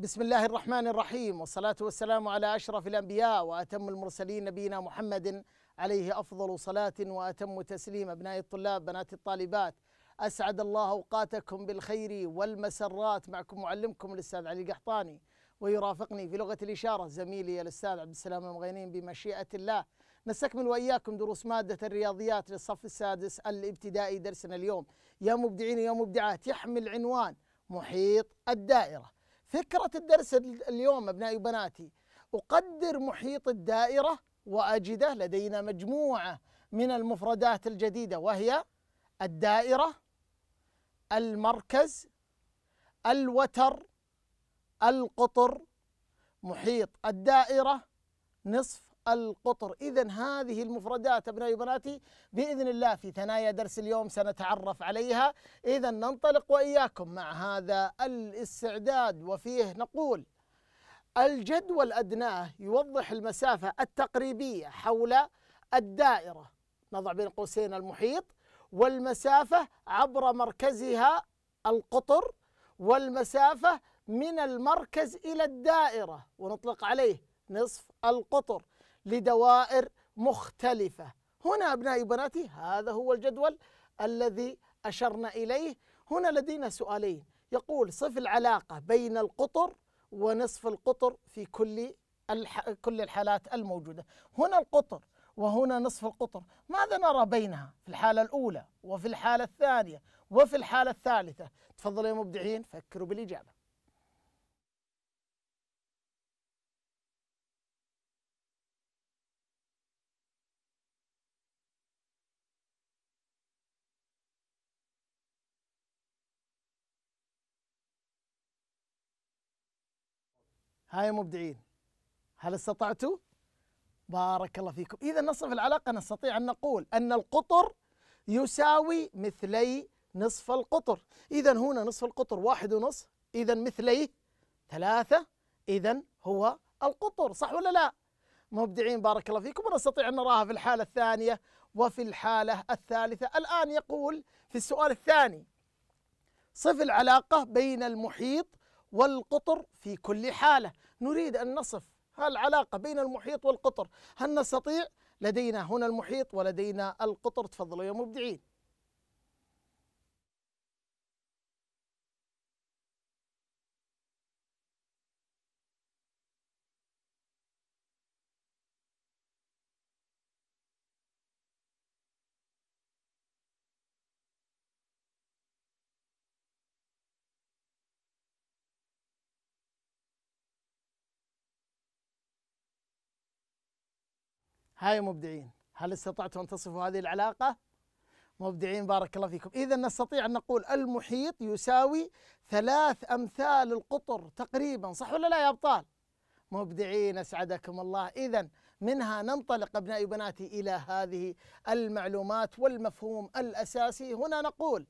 بسم الله الرحمن الرحيم والصلاة والسلام على أشرف الأنبياء وأتم المرسلين نبينا محمد عليه أفضل صلاة وأتم تسليم أبناء الطلاب بنات الطالبات أسعد الله أوقاتكم بالخير والمسرات معكم معلمكم الأستاذ علي القحطاني ويرافقني في لغة الإشارة زميلي الأستاذ عبد السلام المغينين بمشيئة الله نستكمل وإياكم دروس مادة الرياضيات للصف السادس الابتدائي درسنا اليوم يا مبدعين يا مبدعات يحمل عنوان محيط الدائرة فكرة الدرس اليوم أبنائي وبناتي أقدر محيط الدائرة وأجده لدينا مجموعة من المفردات الجديدة وهي الدائرة المركز الوتر القطر محيط الدائرة نصف القطر إذا هذه المفردات أبنائي وبناتي بإذن الله في ثنايا درس اليوم سنتعرف عليها إذا ننطلق وإياكم مع هذا الاستعداد وفيه نقول الجدول أدناه يوضح المسافة التقريبية حول الدائرة نضع بين قوسين المحيط والمسافة عبر مركزها القطر والمسافة من المركز إلى الدائرة ونطلق عليه نصف القطر لدوائر مختلفة هنا أبنائي وبناتي هذا هو الجدول الذي أشرنا إليه هنا لدينا سؤالين يقول صف العلاقة بين القطر ونصف القطر في كل كل الحالات الموجودة هنا القطر وهنا نصف القطر ماذا نرى بينها في الحالة الأولى وفي الحالة الثانية وفي الحالة الثالثة تفضلوا يا مبدعين فكروا بالإجابة هاي مبدعين هل استطعتوا؟ بارك الله فيكم إذا نصف العلاقة نستطيع أن نقول أن القطر يساوي مثلي نصف القطر إذا هنا نصف القطر واحد ونصف إذا مثلي ثلاثة إذا هو القطر صح ولا لا؟ مبدعين بارك الله فيكم ونستطيع أن نراها في الحالة الثانية وفي الحالة الثالثة الآن يقول في السؤال الثاني صف العلاقة بين المحيط والقطر في كل حالة نريد أن نصف العلاقة بين المحيط والقطر هل نستطيع؟ لدينا هنا المحيط ولدينا القطر تفضلوا يا مبدعين هاي مبدعين هل استطعتم أن تصفوا هذه العلاقة؟ مبدعين بارك الله فيكم إذا نستطيع أن نقول المحيط يساوي ثلاث أمثال القطر تقريبا صح ولا لا يا أبطال؟ مبدعين أسعدكم الله إذا منها ننطلق أبنائي وبناتي إلى هذه المعلومات والمفهوم الأساسي هنا نقول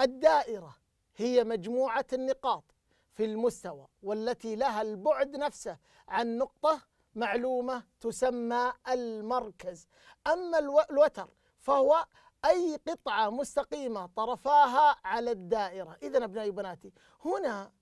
الدائرة هي مجموعة النقاط في المستوى والتي لها البعد نفسه عن نقطة معلومة تسمى المركز أما الوتر فهو أي قطعة مستقيمة طرفاها على الدائرة إذا أبنائي وبناتي هنا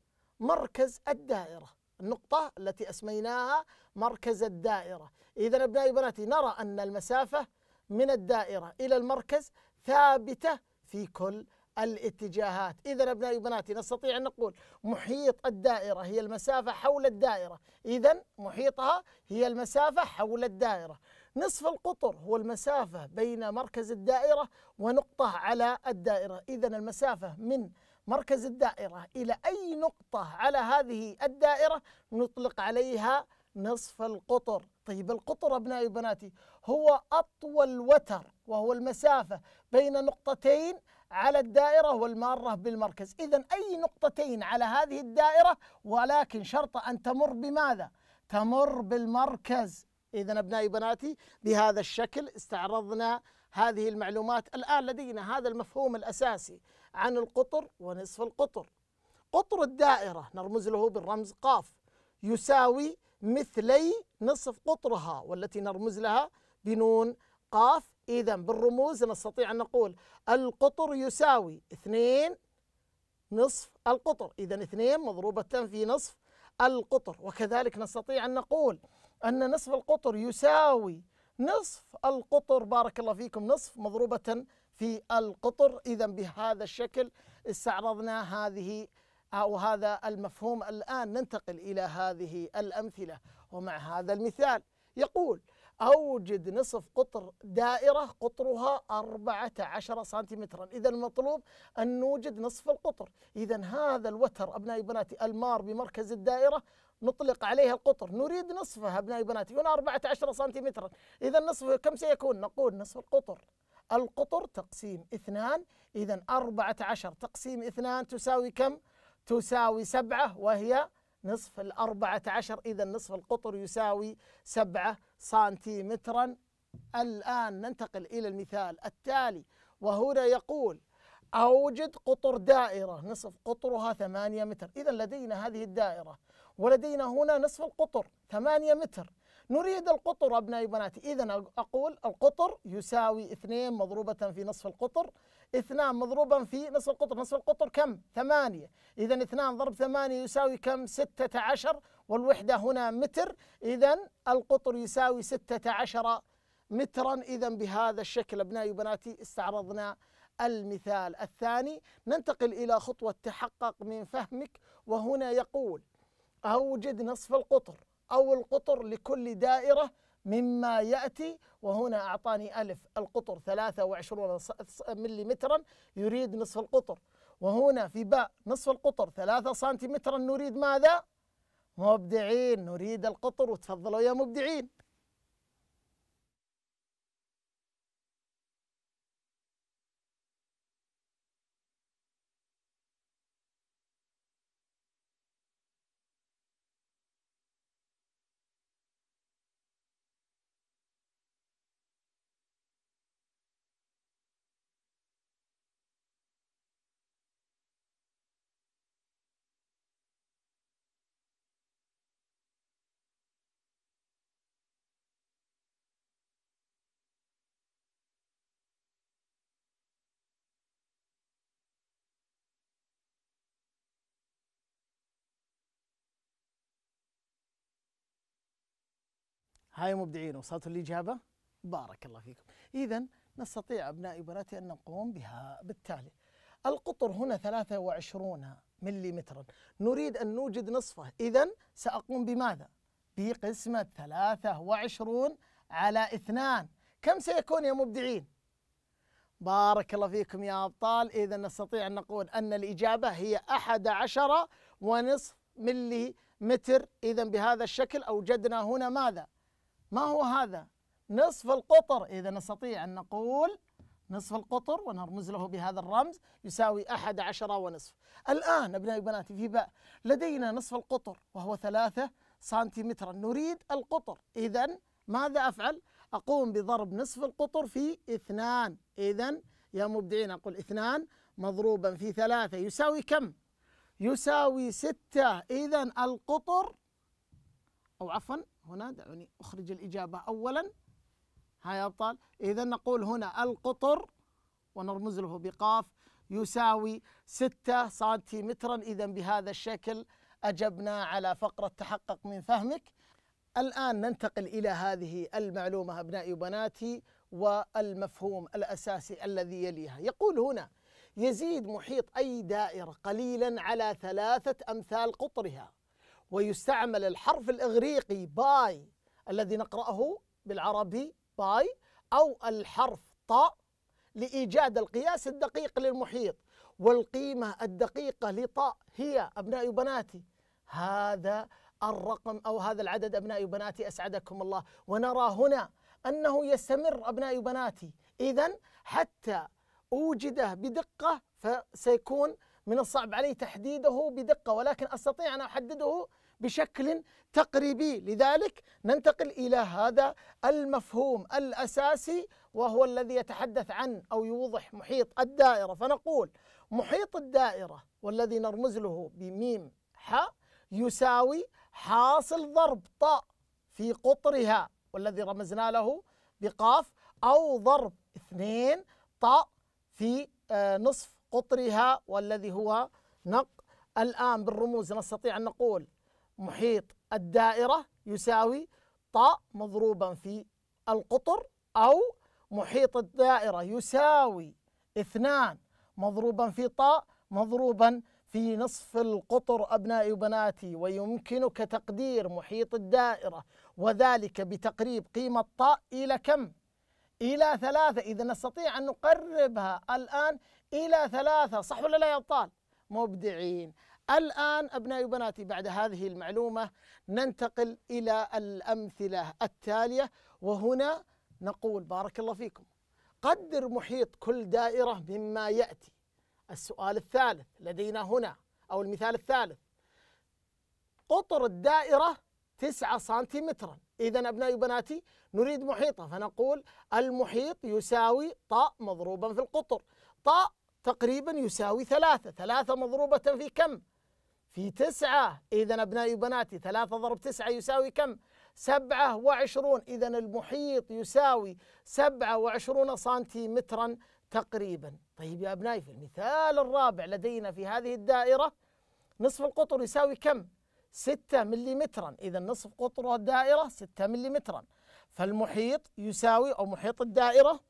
مركز الدائرة النقطة التي أسميناها مركز الدائرة إذا أبنائي وبناتي نرى أن المسافة من الدائرة إلى المركز ثابتة في كل الاتجاهات إذا أبنائي وبناتي نستطيع أن نقول محيط الدائرة هي المسافة حول الدائرة إذا محيطها هي المسافة حول الدائرة نصف القطر هو المسافة بين مركز الدائرة ونقطة على الدائرة إذا المسافة من مركز الدائرة إلى أي نقطة على هذه الدائرة نطلق عليها نصف القطر طيب القطر أبنائي وبناتي هو أطول وتر وهو المسافة بين نقطتين على الدائرة والمارة بالمركز إذا أي نقطتين على هذه الدائرة ولكن شرط أن تمر بماذا؟ تمر بالمركز إذا أبنائي بناتي بهذا الشكل استعرضنا هذه المعلومات الآن لدينا هذا المفهوم الأساسي عن القطر ونصف القطر قطر الدائرة نرمز له بالرمز قاف يساوي مثلي نصف قطرها والتي نرمز لها بنون قاف إذا بالرموز نستطيع أن نقول القطر يساوي 2 نصف القطر إذا 2 مضروبة في نصف القطر وكذلك نستطيع أن نقول أن نصف القطر يساوي نصف القطر بارك الله فيكم نصف مضروبة في القطر إذا بهذا الشكل استعرضنا هذه أو هذا المفهوم الآن ننتقل إلى هذه الأمثلة ومع هذا المثال يقول أوجد نصف قطر دائرة قطرها 14 سنتيمترا إذا المطلوب أن نوجد نصف القطر إذا هذا الوتر أبنائي بناتي المار بمركز الدائرة نطلق عليها القطر نريد نصفها أبنائي بناتي هنا 14 سنتيمترا إذا نصفه كم سيكون نقول نصف القطر القطر تقسيم اثنان إذا 14 تقسيم اثنان تساوي كم تساوي سبعة وهي نصف الأربعة عشر إذا نصف القطر يساوي سبعة سنتيمترا الآن ننتقل إلى المثال التالي وهنا يقول أوجد قطر دائرة نصف قطرها ثمانية متر إذا لدينا هذه الدائرة ولدينا هنا نصف القطر ثمانية متر نريد القطر أبنائي وبناتي إذا أقول القطر يساوي اثنين مضروبة في نصف القطر 2 مضروبا في نصف القطر نصف القطر كم 8 إذا 2 ضرب 8 يساوي كم 16 والوحدة هنا متر إذا القطر يساوي 16 مترا إذا بهذا الشكل أبنائي وبناتي استعرضنا المثال الثاني ننتقل إلى خطوة تحقق من فهمك وهنا يقول أوجد نصف القطر أو القطر لكل دائرة مما يأتي وهنا أعطاني ألف القطر 23 مليمترا يريد نصف القطر وهنا في باء نصف القطر 3 سنتيمترا نريد ماذا؟ مبدعين نريد القطر وتفضلوا يا مبدعين هاي مبدعين وصلتوا الإجابة بارك الله فيكم إذا نستطيع أبنائي وبناتي أن نقوم بها بالتالي القطر هنا 23 ملم نريد أن نوجد نصفه إذا سأقوم بماذا؟ بقسمة 23 على 2 كم سيكون يا مبدعين؟ بارك الله فيكم يا أبطال إذا نستطيع أن نقول أن الإجابة هي 11 ونصف ملي متر إذا بهذا الشكل أوجدنا هنا ماذا؟ ما هو هذا؟ نصف القطر إذا نستطيع أن نقول نصف القطر ونرمز له بهذا الرمز يساوي أحد عشر ونصف الآن أبنائي وبناتي في باء لدينا نصف القطر وهو ثلاثة سنتيمترا نريد القطر إذا ماذا أفعل؟ أقوم بضرب نصف القطر في اثنان إذا يا مبدعين أقول اثنان مضروبا في ثلاثة يساوي كم؟ يساوي ستة إذا القطر أو عفوا هنا دعوني أخرج الإجابة أولا ها يا أبطال إذا نقول هنا القطر ونرمز له بقاف يساوي 6 سنتيمترا إذا بهذا الشكل أجبنا على فقرة تحقق من فهمك الآن ننتقل إلى هذه المعلومة أبنائي وبناتي والمفهوم الأساسي الذي يليها يقول هنا يزيد محيط أي دائرة قليلا على ثلاثة أمثال قطرها ويستعمل الحرف الإغريقي باي الذي نقرأه بالعربي باي أو الحرف طاء لإيجاد القياس الدقيق للمحيط والقيمة الدقيقة لطاء هي أبنائي وبناتي هذا الرقم أو هذا العدد أبنائي وبناتي أسعدكم الله ونرى هنا أنه يستمر أبنائي وبناتي إذا حتى أوجده بدقة فسيكون من الصعب علي تحديده بدقة ولكن أستطيع أن أحدده بشكل تقريبي لذلك ننتقل إلى هذا المفهوم الأساسي وهو الذي يتحدث عن أو يوضح محيط الدائرة فنقول محيط الدائرة والذي نرمز له بميم حاء يساوي حاصل ضرب طاء في قطرها والذي رمزنا له بقاف أو ضرب اثنين طاء في آه، نصف قطرها والذي هو نق الآن بالرموز نستطيع أن نقول محيط الدائرة يساوي طاء مضروبا في القطر أو محيط الدائرة يساوي اثنان مضروبا في طاء مضروبا في نصف القطر أبنائي وبناتي ويمكنك تقدير محيط الدائرة وذلك بتقريب قيمة طاء إلى كم؟ إلى ثلاثة إذا نستطيع أن نقربها الآن إلى ثلاثة صح ولا لا يا أبطال مبدعين الآن أبنائي وبناتي بعد هذه المعلومة ننتقل إلى الأمثلة التالية وهنا نقول بارك الله فيكم قدر محيط كل دائرة مما يأتي السؤال الثالث لدينا هنا أو المثال الثالث قطر الدائرة 9 سنتيمترا إذا أبنائي وبناتي نريد محيطه فنقول المحيط يساوي طاء مضروبا في القطر طاء تقريبا يساوي ثلاثة ثلاثة مضروبة في كم؟ في تسعة إذا أبنائي وبناتي ثلاثة ضرب تسعة يساوي كم؟ سبعة وعشرون إذا المحيط يساوي سبعة وعشرون سنتيمترا تقريبا طيب يا أبنائي في المثال الرابع لدينا في هذه الدائرة نصف القطر يساوي كم؟ ستة مليمترا إذا نصف قطر الدائرة ستة مليمترا فالمحيط يساوي أو محيط الدائرة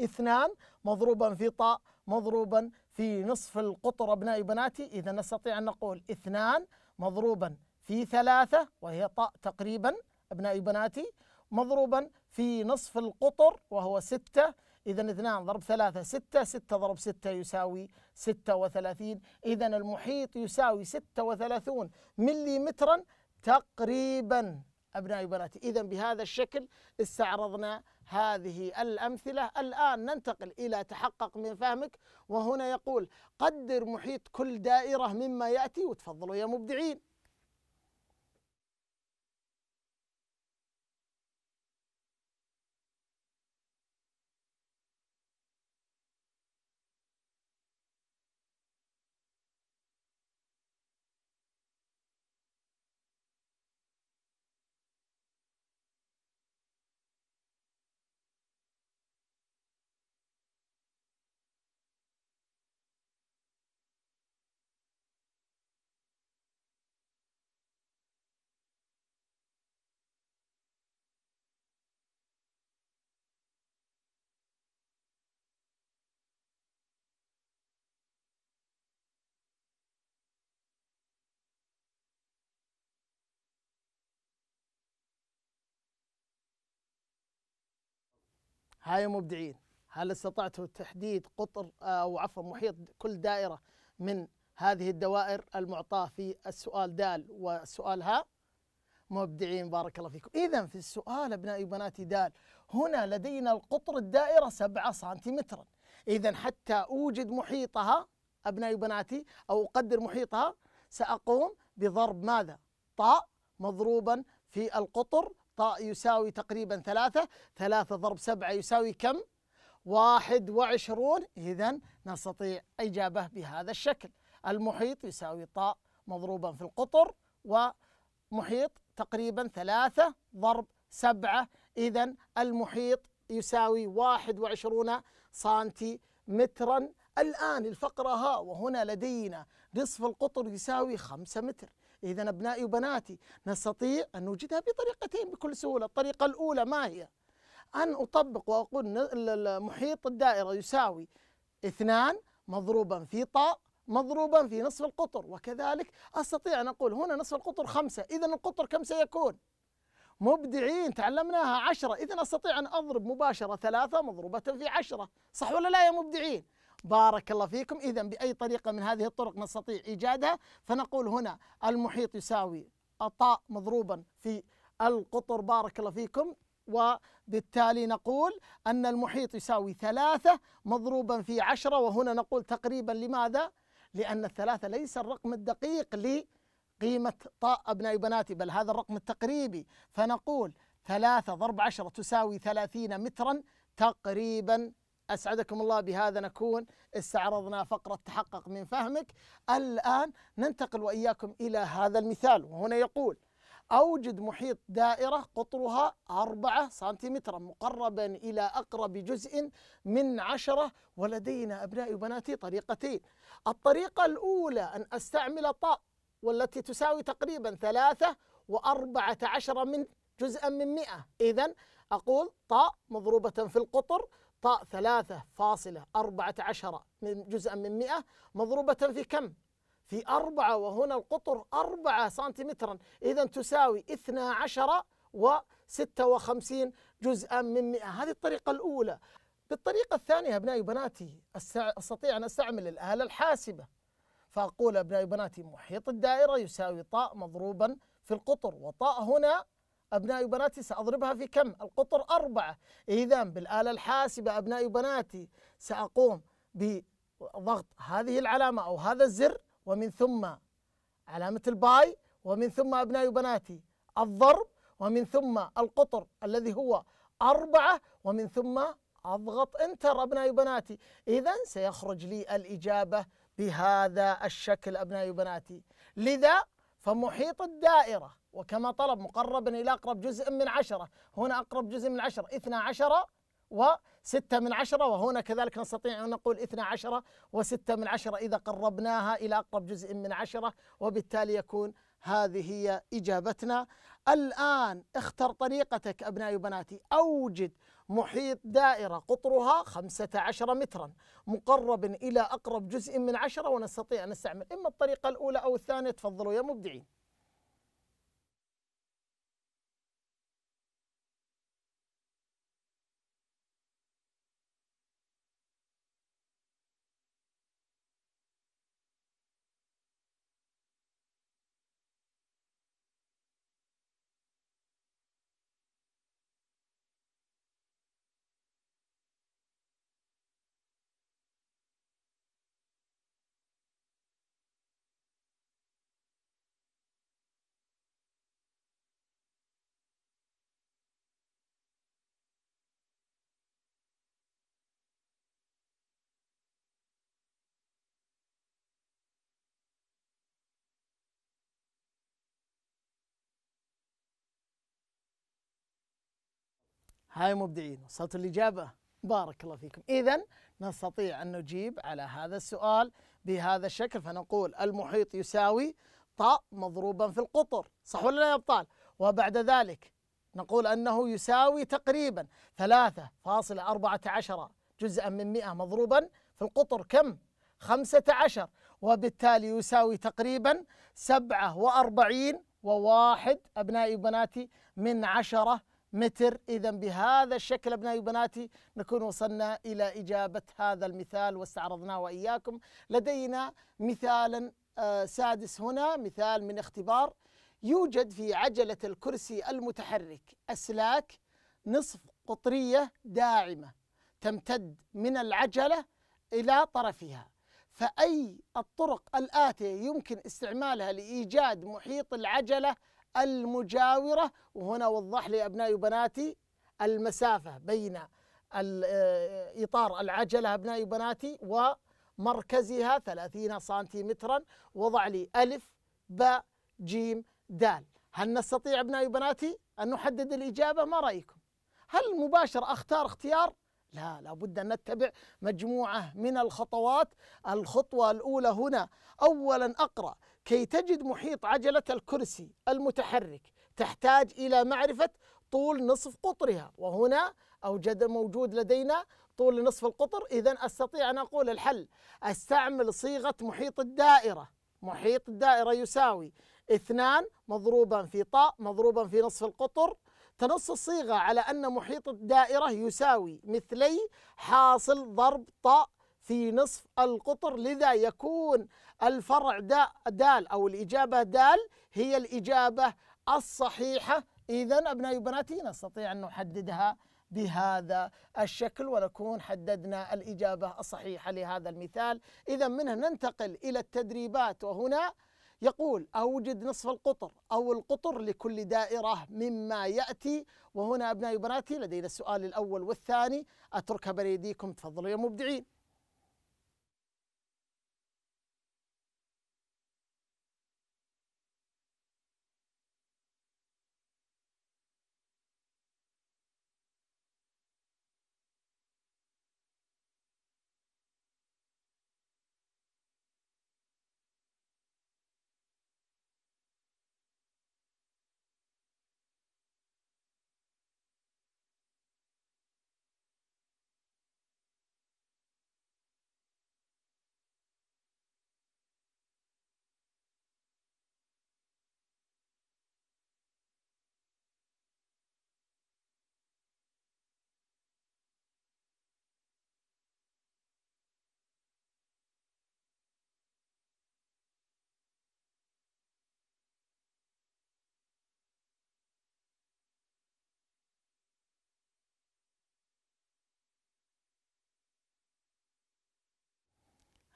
اثنان مضروبا في طاء مضروبا في نصف القطر أبنائي وبناتي إذا نستطيع أن نقول اثنان مضروبا في ثلاثة وهي طاء تقريبا أبنائي وبناتي مضروبا في نصف القطر وهو ستة إذا اثنان ضرب ثلاثة ستة ستة ضرب ستة يساوي ستة وثلاثين إذا المحيط يساوي ستة وثلاثون ملي مترا تقريبا أبنائي وبناتي إذا بهذا الشكل استعرضنا هذه الأمثلة الآن ننتقل إلى تحقق من فهمك وهنا يقول قدر محيط كل دائرة مما يأتي وتفضلوا يا مبدعين هاي مبدعين هل استطعتوا تحديد قطر آه، أو عفوا محيط كل دائرة من هذه الدوائر المعطاة في السؤال دال والسؤال ها مبدعين بارك الله فيكم إذا في السؤال أبنائي وبناتي دال هنا لدينا القطر الدائرة 7 سنتيمترا إذا حتى أوجد محيطها أبنائي وبناتي أو أقدر محيطها سأقوم بضرب ماذا طاء مضروبا في القطر طاء يساوي تقريبا ثلاثة ثلاثة ضرب سبعة يساوي كم؟ واحد وعشرون إذا نستطيع إجابة بهذا الشكل المحيط يساوي طاء مضروبا في القطر ومحيط تقريبا ثلاثة ضرب سبعة إذا المحيط يساوي واحد وعشرون سانتي مترا الآن الفقرة ها وهنا لدينا نصف القطر يساوي خمسة متر إذا أبنائي وبناتي نستطيع أن نوجدها بطريقتين بكل سهولة الطريقة الأولى ما هي أن أطبق وأقول محيط الدائرة يساوي اثنان مضروبا في طاء مضروبا في نصف القطر وكذلك أستطيع أن أقول هنا نصف القطر خمسة إذا القطر كم سيكون مبدعين تعلمناها عشرة إذا أستطيع أن أضرب مباشرة ثلاثة مضروبة في عشرة صح ولا لا يا مبدعين بارك الله فيكم إذا بأي طريقة من هذه الطرق نستطيع إيجادها فنقول هنا المحيط يساوي الطاء مضروبا في القطر بارك الله فيكم وبالتالي نقول أن المحيط يساوي ثلاثة مضروبا في عشرة وهنا نقول تقريبا لماذا؟ لأن الثلاثة ليس الرقم الدقيق لقيمة طاء أبنائي وبناتي بل هذا الرقم التقريبي فنقول ثلاثة ضرب عشرة تساوي ثلاثين مترا تقريبا أسعدكم الله بهذا نكون استعرضنا فقرة تحقق من فهمك الآن ننتقل وإياكم إلى هذا المثال وهنا يقول أوجد محيط دائرة قطرها أربعة سنتيمترا مقربا إلى أقرب جزء من عشرة ولدينا أبنائي وبناتي طريقتين الطريقة الأولى أن أستعمل طاء والتي تساوي تقريبا ثلاثة وأربعة عشر من جزءا من مئة إذا أقول طاء مضروبة في القطر طاء ثلاثة فاصلة أربعة عشر من جزءا من مئة مضروبة في كم في أربعة وهنا القطر أربعة سنتيمترا إذا تساوي اثنا عشر وستة وخمسين جزءا من مئة هذه الطريقة الأولى بالطريقة الثانية أبنائي وبناتي أستطيع أن أستعمل الآلة الحاسبة فأقول أبنائي وبناتي محيط الدائرة يساوي طاء مضروبا في القطر وطاء هنا أبنائي وبناتي سأضربها في كم القطر أربعة إذا بالآلة الحاسبة أبنائي وبناتي سأقوم بضغط هذه العلامة أو هذا الزر ومن ثم علامة الباي ومن ثم أبنائي وبناتي الضرب ومن ثم القطر الذي هو أربعة ومن ثم أضغط انتر أبنائي وبناتي إذا سيخرج لي الإجابة بهذا الشكل أبنائي وبناتي لذا فمحيط الدائرة وكما طلب مقربا إلى أقرب جزء من عشرة هنا أقرب جزء من عشرة إثنى عشرة وستة من عشرة وهنا كذلك نستطيع أن نقول إثنى عشرة وستة من عشرة إذا قربناها إلى أقرب جزء من عشرة وبالتالي يكون هذه هي إجابتنا الآن اختر طريقتك أبنائي وبناتي أوجد محيط دائرة قطرها خمسة عشر مترا مقرب إلى أقرب جزء من عشرة ونستطيع أن نستعمل إما الطريقة الأولى أو الثانية تفضلوا يا مبدعين هاي مبدعين وصلت الإجابة بارك الله فيكم إذا نستطيع أن نجيب على هذا السؤال بهذا الشكل فنقول المحيط يساوي طاء مضروبا في القطر صح ولا لا يا أبطال وبعد ذلك نقول أنه يساوي تقريبا ثلاثة فاصل أربعة عشر جزءا من مئة مضروبا في القطر كم؟ خمسة عشر وبالتالي يساوي تقريبا سبعة وأربعين وواحد أبنائي وبناتي من عشرة متر إذا بهذا الشكل أبنائي وبناتي نكون وصلنا إلى إجابة هذا المثال واستعرضناه وإياكم لدينا مثالا آه، سادس هنا مثال من اختبار يوجد في عجلة الكرسي المتحرك أسلاك نصف قطرية داعمة تمتد من العجلة إلى طرفها فأي الطرق الآتية يمكن استعمالها لإيجاد محيط العجلة المجاورة وهنا وضح لي أبنائي وبناتي المسافة بين آه، إطار العجلة أبنائي وبناتي ومركزها 30 سنتيمترا وضع لي ألف باء جيم دال هل نستطيع أبنائي وبناتي أن نحدد الإجابة ما رأيكم هل مباشر أختار اختيار لا لابد أن نتبع مجموعة من الخطوات الخطوة الأولى هنا أولا أقرأ كي تجد محيط عجلة الكرسي المتحرك تحتاج إلى معرفة طول نصف قطرها وهنا أوجد موجود لدينا طول نصف القطر إذا أستطيع أن أقول الحل أستعمل صيغة محيط الدائرة محيط الدائرة يساوي اثنان مضروبا في طاء مضروبا في نصف القطر تنص الصيغة على أن محيط الدائرة يساوي مثلي حاصل ضرب طاء في نصف القطر لذا يكون الفرع دال أو الإجابة دال هي الإجابة الصحيحة إذا أبنائي وبناتي نستطيع أن نحددها بهذا الشكل ونكون حددنا الإجابة الصحيحة لهذا المثال إذا منه ننتقل إلى التدريبات وهنا يقول أوجد نصف القطر أو القطر لكل دائرة مما يأتي وهنا أبنائي وبناتي لدينا السؤال الأول والثاني أتركها بين تفضلوا يا مبدعين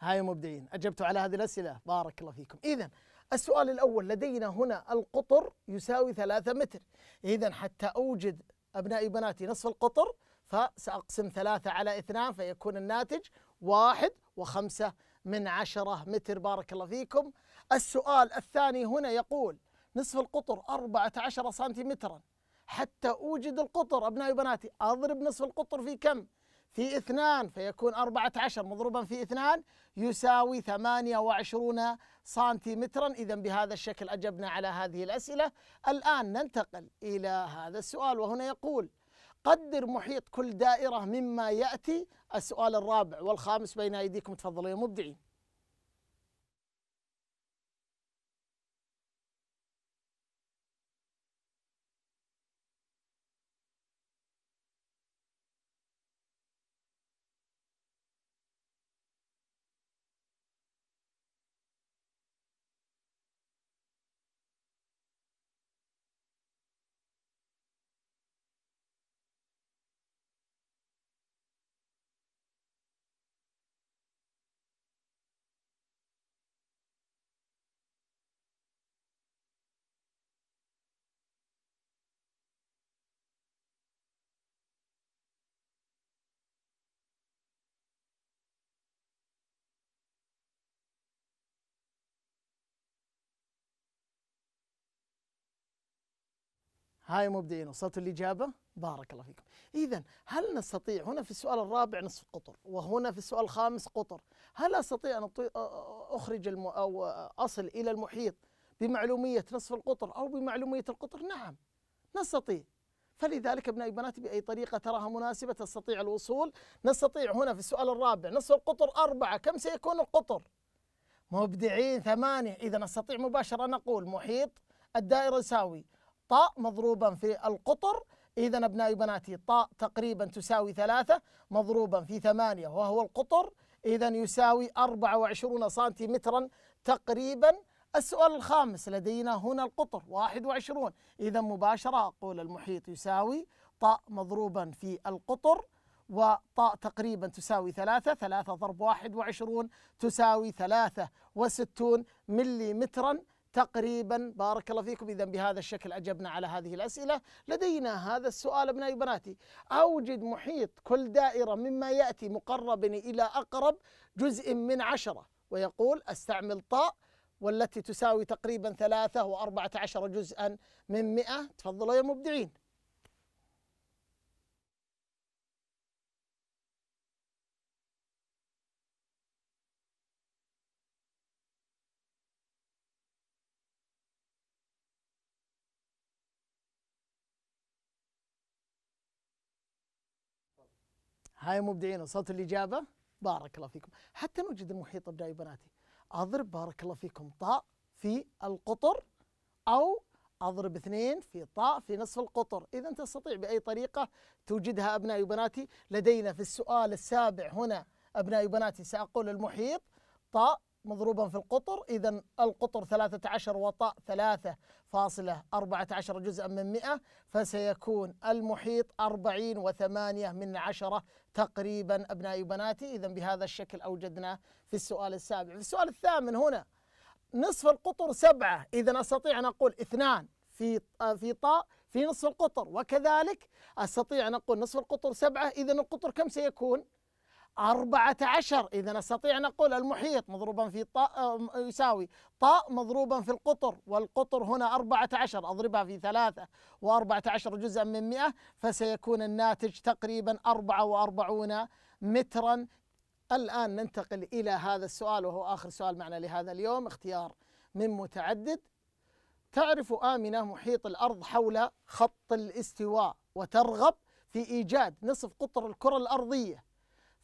هاي مبدعين أجبتوا على هذه الأسئلة بارك الله فيكم إذا السؤال الأول لدينا هنا القطر يساوي ثلاثة متر إذا حتى أوجد أبنائي وبناتي نصف القطر فسأقسم ثلاثة على اثنان فيكون الناتج واحد وخمسة من عشرة متر بارك الله فيكم السؤال الثاني هنا يقول نصف القطر أربعة عشر سنتيمترا حتى أوجد القطر أبنائي وبناتي أضرب نصف القطر في كم؟ في اثنان فيكون أربعة عشر مضروبا في اثنان يساوي ثمانية وعشرون سنتيمترا إذا بهذا الشكل أجبنا على هذه الأسئلة الآن ننتقل إلى هذا السؤال وهنا يقول قدر محيط كل دائرة مما يأتي السؤال الرابع والخامس بين أيديكم تفضلوا يا مبدعين هاي مبدعين وصلت الإجابة بارك الله فيكم إذا هل نستطيع هنا في السؤال الرابع نصف قطر وهنا في السؤال الخامس قطر هل أستطيع أن أخرج الم أو أصل إلى المحيط بمعلومية نصف القطر أو بمعلومية القطر نعم نستطيع فلذلك ابنائي بناتي بأي طريقة تراها مناسبة تستطيع الوصول نستطيع هنا في السؤال الرابع نصف القطر أربعة كم سيكون القطر مبدعين ثمانية إذا نستطيع مباشرة أن محيط الدائرة يساوي طاء مضروبا في القطر إذا أبنائي بناتي طاء تقريبا تساوي ثلاثة مضروبا في ثمانية وهو القطر إذا يساوي 24 سنتيمترا تقريبا السؤال الخامس لدينا هنا القطر 21 إذا مباشرة أقول المحيط يساوي طاء مضروبا في القطر وطاء تقريبا تساوي ثلاثة ثلاثة ضرب واحد وعشرون تساوي ثلاثة وستون مليمترا تقريبا بارك الله فيكم إذا بهذا الشكل أجبنا على هذه الأسئلة لدينا هذا السؤال أبنائي وبناتي أوجد محيط كل دائرة مما يأتي مقرب إلى أقرب جزء من عشرة ويقول استعمل طاء والتي تساوي تقريبا ثلاثة وأربعة عشر جزءا من مئة تفضلوا يا مبدعين هاي مبدعين وصلت الإجابة بارك الله فيكم حتى نوجد المحيط أبنائي وبناتي أضرب بارك الله فيكم طاء في القطر أو أضرب اثنين في طاء في نصف القطر إذا تستطيع بأي طريقة توجدها أبنائي وبناتي لدينا في السؤال السابع هنا أبنائي وبناتي سأقول المحيط طاء مضروبا في القطر إذا القطر 13 وطاء 3.14 جزءا من 100 فسيكون المحيط 40 وثمانية من عشرة تقريبا أبنائي وبناتي إذا بهذا الشكل أوجدنا في السؤال السابع في السؤال الثامن هنا نصف القطر سبعة إذا أستطيع أن أقول اثنان في في طاء في نصف القطر وكذلك أستطيع أن أقول نصف القطر سبعة إذا القطر كم سيكون؟ أربعة عشر إذا نستطيع أن نقول المحيط مضروبا في طاء آه، يساوي طاء مضروبا في القطر والقطر هنا أربعة عشر أضربها في ثلاثة وأربعة عشر جزءا من مئة فسيكون الناتج تقريبا أربعة وأربعون مترا الآن ننتقل إلى هذا السؤال وهو آخر سؤال معنا لهذا اليوم اختيار من متعدد تعرف آمنة محيط الأرض حول خط الاستواء وترغب في إيجاد نصف قطر الكرة الأرضية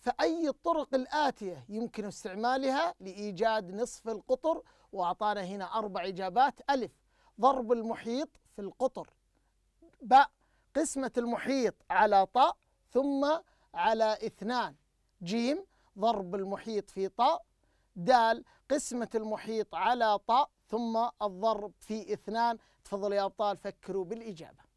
فأي الطرق الآتية يمكن استعمالها لإيجاد نصف القطر وأعطانا هنا أربع إجابات ألف ضرب المحيط في القطر باء قسمة المحيط على طاء ثم على اثنان جيم ضرب المحيط في طاء دال قسمة المحيط على طاء ثم الضرب في اثنان تفضل يا أبطال فكروا بالإجابة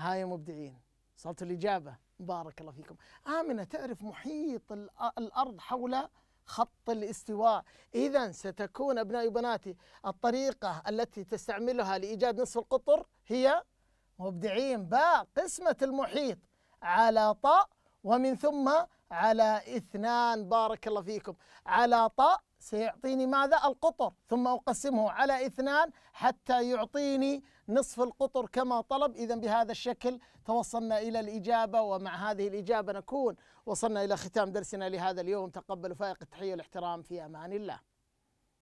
ها يا مبدعين صلت الإجابة بارك الله فيكم آمنة تعرف محيط الأرض حول خط الاستواء إذا ستكون أبنائي وبناتي الطريقة التي تستعملها لإيجاد نصف القطر هي مبدعين باء قسمة المحيط على طاء ومن ثم على اثنان بارك الله فيكم على طاء سيعطيني ماذا؟ القطر ثم أقسمه على اثنان حتى يعطيني نصف القطر كما طلب إذا بهذا الشكل توصلنا إلى الإجابة ومع هذه الإجابة نكون وصلنا إلى ختام درسنا لهذا اليوم تقبلوا فائق التحية والاحترام في أمان الله